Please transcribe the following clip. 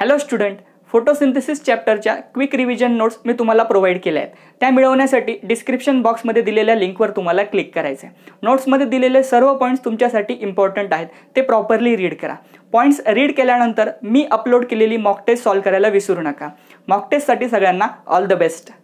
hello student photosynthesis चॅप्टरच्या quick revision notes मी तुम्हाला प्रोव्हाइड केल्या आहेत त्या मिळवण्यासाठी डिस्क्रिप्शन बॉक्समध्ये दिलेल्या लिंकवर तुम्हाला क्लिक करायचं आहे नोट्समध्ये दिलेले सर्व पॉईंट्स तुमच्यासाठी इम्पॉर्टंट आहेत ते प्रॉपरली रीड करा पॉईंट्स रीड केल्यानंतर मी अपलोड केलेली मॉक टेस्ट सॉल्व्ह करायला विसरू नका मॉक सगळ्यांना ऑल द बेस्ट